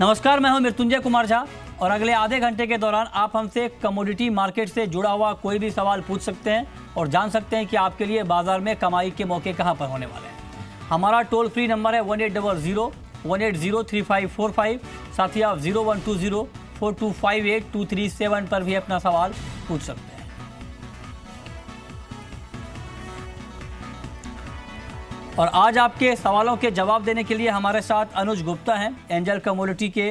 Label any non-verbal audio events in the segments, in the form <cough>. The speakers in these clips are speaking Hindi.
नमस्कार मैं हूं मृत्युंजय कुमार झा और अगले आधे घंटे के दौरान आप हमसे कमोडिटी मार्केट से जुड़ा हुआ कोई भी सवाल पूछ सकते हैं और जान सकते हैं कि आपके लिए बाजार में कमाई के मौके कहाँ पर होने वाले हैं हमारा टोल फ्री नंबर है one eight double zero one eight zero three five four five साथ ही आप zero one two zero four two five eight two three seven पर भी अपना सवाल पूछ सकते हैं और आज आपके सवालों के जवाब देने के लिए हमारे साथ अनुज गुप्ता हैं एंजल कम्युनिटी के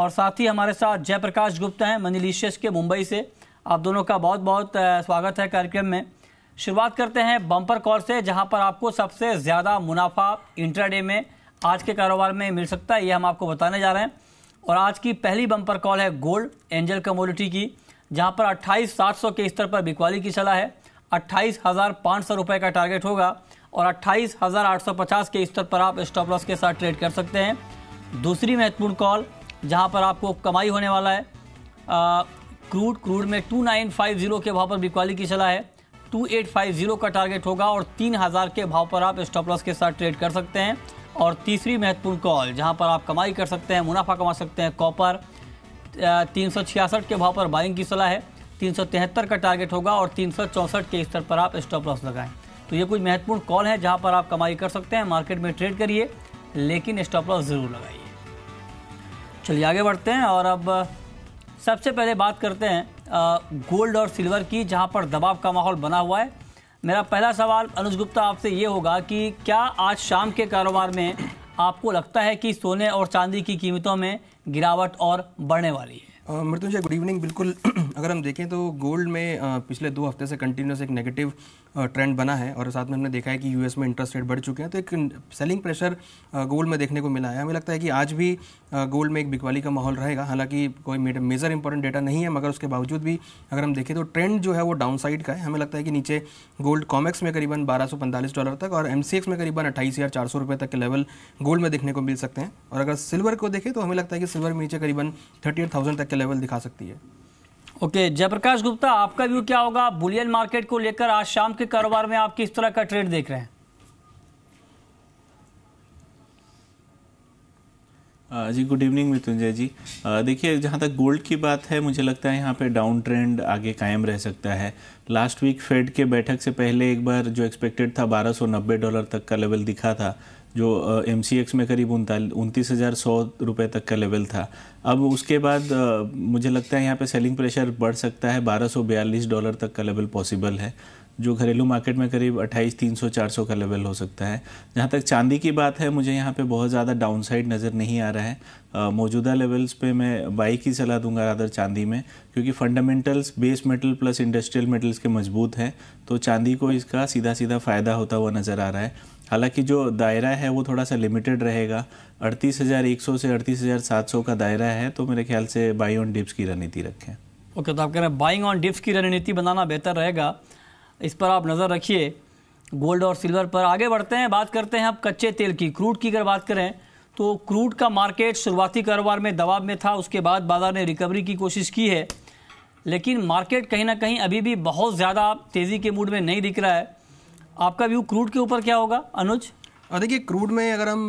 और साथ ही हमारे साथ जयप्रकाश गुप्ता हैं मनीलिशियस के मुंबई से आप दोनों का बहुत बहुत स्वागत है कार्यक्रम में शुरुआत करते हैं बम्पर कॉल से जहां पर आपको सबसे ज़्यादा मुनाफा इंट्राडे में आज के कारोबार में मिल सकता है ये हम आपको बताने जा रहे हैं और आज की पहली बम्पर कॉल है गोल्ड एंजल कमोडिटी की जहाँ पर अट्ठाईस सात सौ के स्तर पर बिकवाली की सलाह है अट्ठाईस हज़ार पाँच सौ रुपये का टारगेट होगा और अट्ठाईस के स्तर पर आप स्टॉप लॉस के साथ ट्रेड कर सकते हैं दूसरी महत्वपूर्ण कॉल जहां पर आपको कमाई होने वाला है आ, क्रूड क्रूड में 2950 के भाव पर बिकवाली की सलाह है 2850 का टारगेट होगा और 3000 के भाव पर आप स्टॉप लॉस के साथ ट्रेड कर सकते हैं और तीसरी महत्वपूर्ण कॉल जहां पर आप कमाई कर सकते हैं मुनाफा कमा सकते हैं कॉपर तीन के भाव पर बाइंग की सलाह है तीन का टारगेट होगा और तीन के स्तर पर आप स्टॉप लॉस लगाएं तो ये कुछ महत्वपूर्ण कॉल है जहाँ पर आप कमाई कर सकते हैं मार्केट में ट्रेड करिए लेकिन स्टॉप लॉस ज़रूर लगाइए चलिए आगे बढ़ते हैं और अब सबसे पहले बात करते हैं गोल्ड और सिल्वर की जहाँ पर दबाव का माहौल बना हुआ है मेरा पहला सवाल अनुज गुप्ता आपसे ये होगा कि क्या आज शाम के कारोबार में आपको लगता है कि सोने और चांदी की कीमतों में गिरावट और बढ़ने वाली है मृत्युंजय गुड इवनिंग बिल्कुल <clears throat> अगर हम देखें तो गोल्ड में पिछले दो हफ्ते से कंटिन्यूस एक नेगेटिव ट्रेंड बना है और साथ में हमने देखा है कि यूएस में इंटरेस्ट रेट बढ़ चुके हैं तो एक सेलिंग प्रेशर गोल्ड में देखने को मिला है हमें लगता है कि आज भी गोल्ड में एक बिकवाली का माहौल रहेगा हालांकि कोई मेजर इंपॉर्टेंट डेटा नहीं है मगर उसके बावजूद भी अगर हम देखें तो ट्रेंड जो है वो डाउन साइड का है हमें लगता है कि नीचे गोल्ड कॉमेक्स में करीबन बारह डॉलर तक और एम में करीबन अट्ठाईस हज़ार तक के लेवल गोल्ड में देखने को मिल सकते हैं और अगर सिल्वर को देखें तो हमें लगता है कि सिल्वर में नीचे करीबन थर्टी तक के लेवल दिखा सकती है ओके okay, जयप्रकाश गुप्ता आपका व्यू क्या होगा बुलियन मार्केट को लेकर आज शाम के कारोबार में आप किस तरह का ट्रेड देख रहे हैं जी गुड इवनिंग मृत्युंजय जी देखिए जहाँ तक गोल्ड की बात है मुझे लगता है यहाँ पे डाउन ट्रेंड आगे कायम रह सकता है लास्ट वीक फेड के बैठक से पहले एक बार जो एक्सपेक्टेड था 1290 डॉलर तक का लेवल दिखा था जो एम सी एक्स में करीब उनतीस हज़ार सौ रुपये तक का लेवल था अब उसके बाद uh, मुझे लगता है यहाँ पे सेलिंग प्रेशर बढ़ सकता है बारह सौ बयालीस डॉलर तक का लेवल पॉसिबल है जो घरेलू मार्केट में करीब अट्ठाईस तीन सौ चार सौ का लेवल हो सकता है जहाँ तक चांदी की बात है मुझे यहाँ पे बहुत ज़्यादा डाउनसाइड नज़र नहीं आ रहा है मौजूदा लेवल्स पे मैं बाई की सलाह दूंगा रादर चांदी में क्योंकि fundamentals base metal plus industrial metals के मजबूत हैं तो चांदी को इसका सीधा सीधा फ़ायदा होता हुआ नज़र आ रहा है हालांकि जो दायरा है वो थोड़ा सा लिमिटेड रहेगा अड़तीस हज़ार एक सौ से अड़तीस हज़ार सात सौ का दायरा है तो मेरे ख्याल से बाई ऑन डिप्स की रणनीति रखें ओके okay, तो आप कह रहे हैं बाइंग ऑन डिप्स की रणनीति बनाना बेहतर रहेगा इस पर आप नज़र रखिए गोल्ड और सिल्वर पर आगे बढ़ते हैं बात करते हैं अब कच्चे तेल की क्रूड की अगर बात करें तो क्रूड का मार्केट शुरुआती कारोबार में दबाव में था उसके बाद बाज़ार ने रिकवरी की कोशिश की है लेकिन मार्केट कहीं ना कहीं अभी भी बहुत ज़्यादा तेज़ी के मूड में नहीं दिख रहा है आपका व्यू क्रूड के ऊपर क्या होगा अनुज देखिए क्रूड में अगर हम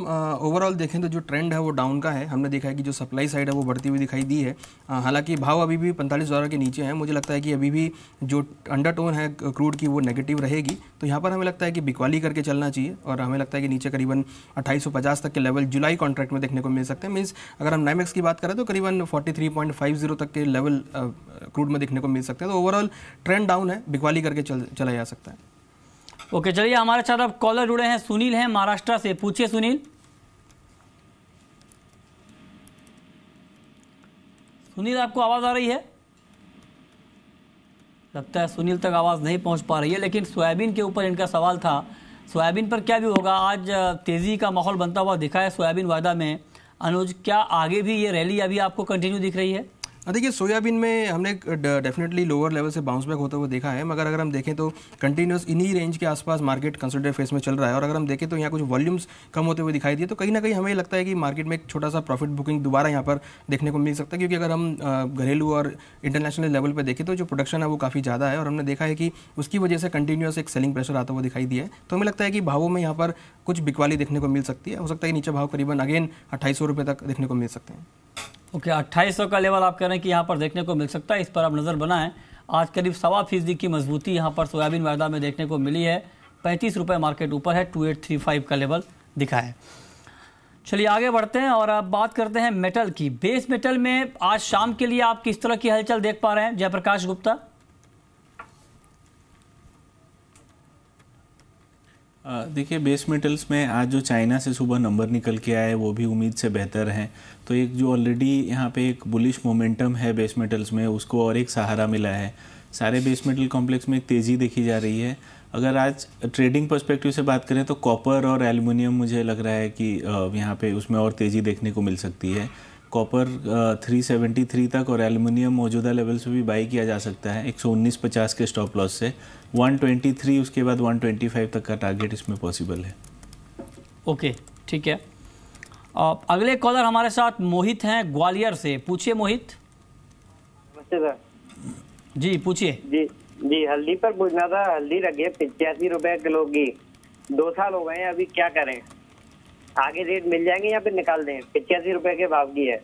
ओवरऑल देखें तो जो ट्रेंड है वो डाउन का है हमने देखा है कि जो सप्लाई साइड है वो बढ़ती हुई दिखाई दी है हालांकि भाव अभी भी पैंतालीस डॉलर के नीचे हैं मुझे लगता है कि अभी भी जो अंडरटोन है क्रूड की वो नेगेटिव रहेगी तो यहाँ पर हमें लगता है कि बिकवाली करके चलना चाहिए और हमें लगता है कि नीचे करीबन अट्ठाईस तक के लेवल जुलाई कॉन्ट्रैक्ट में देखने को मिल सकते हैं मीन्स अगर हम नाइमेक्स की बात करें तो करीबन फोर्टी तक के लेवल क्रूड में देखने को मिल सकते हैं तो ओवरऑल ट्रेंड डाउन है बिकवाली करके चल, चला जा सकता है ओके चलिए हमारे साथ अब कॉलर जुड़े हैं सुनील हैं महाराष्ट्र से पूछिए सुनील सुनील आपको आवाज़ आ रही है लगता है सुनील तक आवाज़ नहीं पहुंच पा रही है लेकिन सोयाबीन के ऊपर इनका सवाल था सोयाबीन पर क्या भी होगा आज तेज़ी का माहौल बनता हुआ दिखा है सोयाबीन वायदा में अनुज क्या आगे भी ये रैली अभी आपको कंटिन्यू दिख रही है हाँ, देखिए सोयाबीन में हमने डेफिनेटली लोअर लेवल से बाउंस बैक होता हुआ देखा है मगर अगर हम देखें तो कंटिन्यूस इन्हीं रेंज के आसपास मार्केट कंसल्टेड फेस में चल रहा है और अगर हम देखें तो यहाँ कुछ वॉल्यूम्स कम होते हुए दिखाई दिए तो कहीं ना कहीं हमें लगता है कि मार्केट में एक छोटा सा प्रॉफिट बुकिंग दोबारा यहाँ पर देखने को मिल सकता है क्योंकि अगर हम घरेलू और इंटरनेशनल लेवल पर देखें तो जो प्रोडक्शन है वो काफ़ी ज़्यादा है और हमने देखा है कि उसकी वजह से कंटिन्यूस एक सेलिंग प्रेशर आता हुआ दिखाई दिया है तो हमें लगता है कि भावों में यहाँ पर कुछ बिकवाली देखने को मिल सकती है हो सकता है कि नीचे भाव करीबन अगेन अट्ठाईस तक देखने को मिल सकते हैं ओके अट्ठाईस का लेवल आप कह रहे हैं कि यहाँ पर देखने को मिल सकता है इस पर आप नज़र बनाएं आज करीब सवा फीसदी की मजबूती यहाँ पर सोयाबीन वायदा में देखने को मिली है पैंतीस रुपये मार्केट ऊपर है टू एट थ्री फाइव का लेवल दिखा है चलिए आगे बढ़ते हैं और अब बात करते हैं मेटल की बेस मेटल में आज शाम के लिए आप किस तरह की हलचल देख पा रहे हैं जयप्रकाश गुप्ता देखिए बेस मेटल्स में आज जो चाइना से सुबह नंबर निकल के आए वो भी उम्मीद से बेहतर हैं तो एक जो ऑलरेडी यहाँ पे एक बुलिश मोमेंटम है बेस मेटल्स में उसको और एक सहारा मिला है सारे बेस मेटल कॉम्प्लेक्स में एक तेज़ी देखी जा रही है अगर आज ट्रेडिंग पर्सपेक्टिव से बात करें तो कॉपर और एल्यूमिनियम मुझे लग रहा है कि यहाँ पे उसमें और तेज़ी देखने को मिल सकती है कॉपर थ्री सेवेंटी थ्री तक और एलुमिनियम मौजूदा लेवल से भी बाई किया जा सकता है एक सौ उन्नीस पचास के स्टॉप लॉस से वन ट्वेंटी थ्री उसके बाद वन ट्वेंटी फाइव तक का टारगेट इसमें पॉसिबल है ओके ठीक है आ, अगले कॉलर हमारे साथ मोहित हैं ग्वालियर से पूछिए मोहित सर जी पूछिए जी जी हल्दी पर पूछना था हल्दी लगे पिचासी रुपए किलो की दो साल हो गए अभी क्या करें आगे रेट मिल जाएंगे या फिर निकाल दें पिचासी रुपए के भाव की है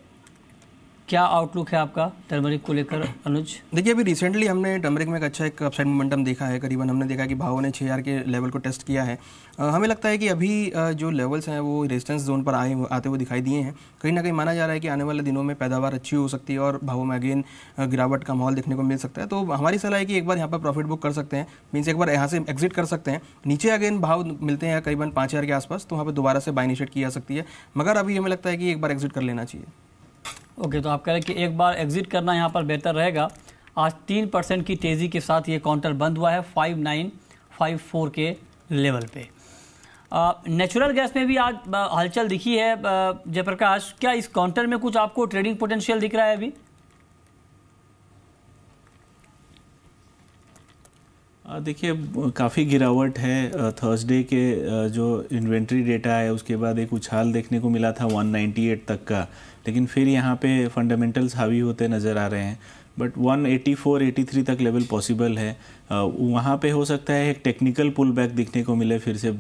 क्या आउटलुक है आपका टर्मरिक को लेकर अनुज देखिए अभी रिसेंटली हमने टर्मरिक में एक अच्छा एक अपसाइड मोमेंटम देखा है करीबन हमने देखा कि भावों ने छः हज़ार के लेवल को टेस्ट किया है आ, हमें लगता है कि अभी जो लेवल्स हैं वो रेजिस्टेंस जोन पर आए आते हुए दिखाई दिए हैं कहीं ना कहीं माना जा रहा है कि आने वाले दिनों में पैदावार अच्छी हो सकती है और भावों में अगेन गिरावट का माहौल देखने को मिल सकता है तो हमारी सलाह है कि एक बार यहाँ पर प्रॉफिट बुक कर सकते हैं मीन्स एक बार यहाँ से एग्जिट कर सकते हैं नीचे अगेन भाव मिलते हैं करीबन पाँच के आसपास तो वहाँ पर दोबारा से बाइनिशेट की जा सकती है मगर अभी हमें लगता है कि एक बार एग्जिट कर लेना चाहिए ओके तो आप कह रहे हैं कि एक बार एग्जिट करना यहाँ पर बेहतर रहेगा आज तीन परसेंट की तेज़ी के साथ ये काउंटर बंद हुआ है फाइव नाइन फाइव फोर के लेवल पे नेचुरल गैस में भी आज हलचल दिखी है जयप्रकाश क्या इस काउंटर में कुछ आपको ट्रेडिंग पोटेंशियल दिख रहा है अभी देखिए काफ़ी गिरावट है थर्सडे के जो इन्वेंट्री डेटा है उसके बाद एक उछाल देखने को मिला था 198 तक का लेकिन फिर यहाँ पे फंडामेंटल्स हावी होते नज़र आ रहे हैं बट 184 83 तक लेवल पॉसिबल है वहाँ पे हो सकता है एक टेक्निकल पुल बैक दिखने को मिले फिर से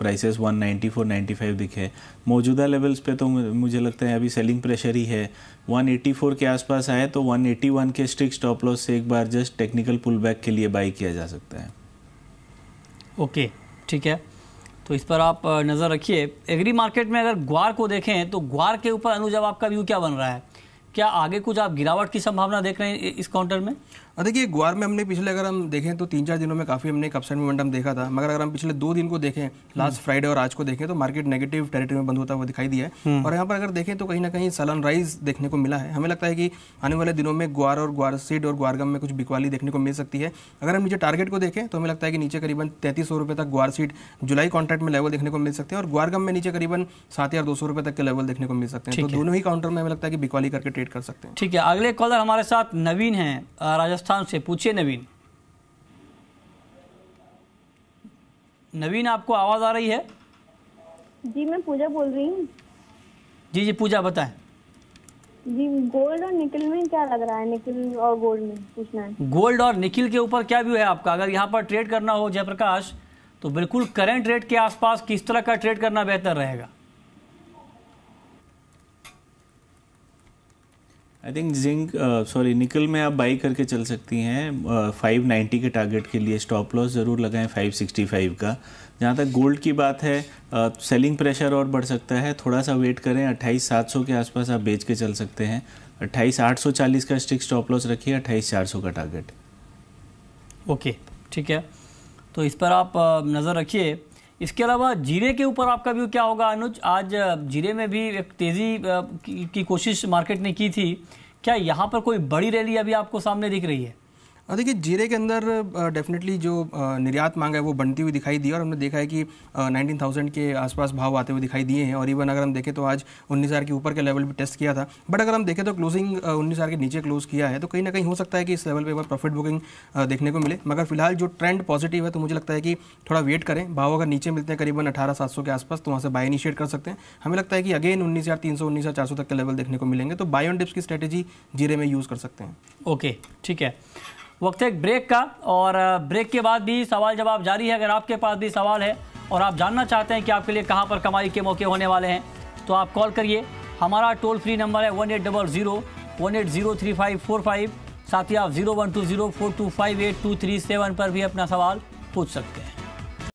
प्राइसेस 194 95 दिखे मौजूदा लेवल्स पे तो मुझे लगता है अभी सेलिंग प्रेशर ही है 184 के आसपास आए तो 181 के स्ट्रिक स्टॉप लॉस से एक बार जस्ट टेक्निकल पुल बैक के लिए बाई किया जा सकता है ओके okay, ठीक है तो इस पर आप नज़र रखिए एग्री मार्केट में अगर ग्वार को देखें तो ग्वार के ऊपर अनुजब आपका व्यू क्या बन रहा है क्या आगे कुछ आप गिरावट की संभावना देख रहे हैं इस काउंटर में और देखिए ग्वार में हमने पिछले अगर हम देखें तो तीन चार दिनों में काफ़ी हमने एक अपसाइड मोमेंटम देखा था मगर अगर हम पिछले दो दिन को देखें लास्ट हम्म। फ्राइडे और आज को देखें तो मार्केट नेगेटिव टेरिटरी में बंद होता हुआ दिखाई दिया है हम्म। और यहाँ पर अगर देखें तो कहीं ना कहीं सलन राइज देखने को मिला है हमें लगता है कि आने वाले दिनों में ग्वार और ग्वार सीड और ग्वारगम में कुछ बिकवाली देखने को मिल सकती है अगर हम नीचे टारगेट को देखें तो हमें लगता है कि नीचे करीबन तैंतीस सौ रुपये तक ग्वार सीट जुलाई कॉन्ट्रैक्ट में लेवल देखने को मिल सकते हैं और ग्वारगम में नीचे करीबन सात हज़ार दो सौ रुपये तक के लेवल देखने को मिल सकते हैं तो दोनों ही काउंटर में हमें लगता है कि बिकवाली करके ट्रेड कर सकते हैं ठीक है अगले कॉलर हमारे साथ नवीन है राजस्थान राजस्थान से पूछिए नवीन नवीन आपको आवाज़ आ रही है जी मैं पूजा बोल रही हूँ जी जी पूजा बताए जी गोल्ड और निकल में क्या लग रहा है निकल और गोल्ड में पूछना है गोल्ड और निकल के ऊपर क्या व्यू है आपका अगर यहाँ पर ट्रेड करना हो जयप्रकाश तो बिल्कुल करंट रेट के आसपास किस तरह का ट्रेड करना बेहतर रहेगा आई थिंक जिंक सॉरी निकल में आप बाई करके चल सकती हैं फाइव uh, नाइन्टी के टारगेट के लिए स्टॉप लॉस ज़रूर लगाएं फाइव सिक्सटी फाइव का जहाँ तक गोल्ड की बात है सेलिंग uh, प्रेशर और बढ़ सकता है थोड़ा सा वेट करें अट्ठाईस सात सौ के आसपास आप बेच के चल सकते हैं अट्ठाईस आठ सौ चालीस का स्टिक स्टॉप लॉस रखिए अट्ठाईस चार सौ का टारगेट ओके okay, ठीक है तो इस पर आप uh, नज़र रखिए इसके अलावा जीरे के ऊपर आपका व्यू क्या होगा अनुज आज जीरे में भी एक तेज़ी की कोशिश मार्केट ने की थी क्या यहाँ पर कोई बड़ी रैली अभी आपको सामने दिख रही है हाँ, देखिए जीरे के अंदर डेफिनेटली जो निर्यात मांग है वो बनती हुई दिखाई दी और हमने देखा है कि 19,000 थाउजेंड के आसपास भाव आते हुए दिखाई दिए हैं और इवन अगर हम देखें तो आज उन्नीस हज़ार के ऊपर के लेवल भी टेस्ट किया था बट अगर हम देखें तो क्लोजिंग उन्नीस हज़ार के नीचे क्लोज किया है तो कहीं ना कहीं हो सकता है कि इस लेवल पर एक बार प्रॉफिट बुकिंग देखने को मिले मगर फिलहाल जो ट्रेंड पॉजिटिव है तो मुझे लगता है कि थोड़ा वेट करें भाव अगर नीचे मिलते हैं करीबन अठारह सात सौ के आसपास तो वहाँ से बाय इनिशिएट कर सकते हैं हमें लगता है कि अगेन उन्नीस हज़ार तीन सौ उन्नीस हज़ार चार सौ तक के लेवल देखने को मिलेंगे तो बाय ऑन डिप्स की स्ट्रेटेजी जीरे में यूज़ कर सकते हैं ओके ठीक है वक्त एक ब्रेक का और ब्रेक के बाद भी सवाल जवाब जारी है अगर आपके पास भी सवाल है और आप जानना चाहते हैं कि आपके लिए कहाँ पर कमाई के मौके होने वाले हैं तो आप कॉल करिए हमारा टोल फ्री नंबर है one eight double zero one eight zero three five four five साथ ही आप zero one two zero four two five eight two three seven पर भी अपना सवाल पूछ सकते हैं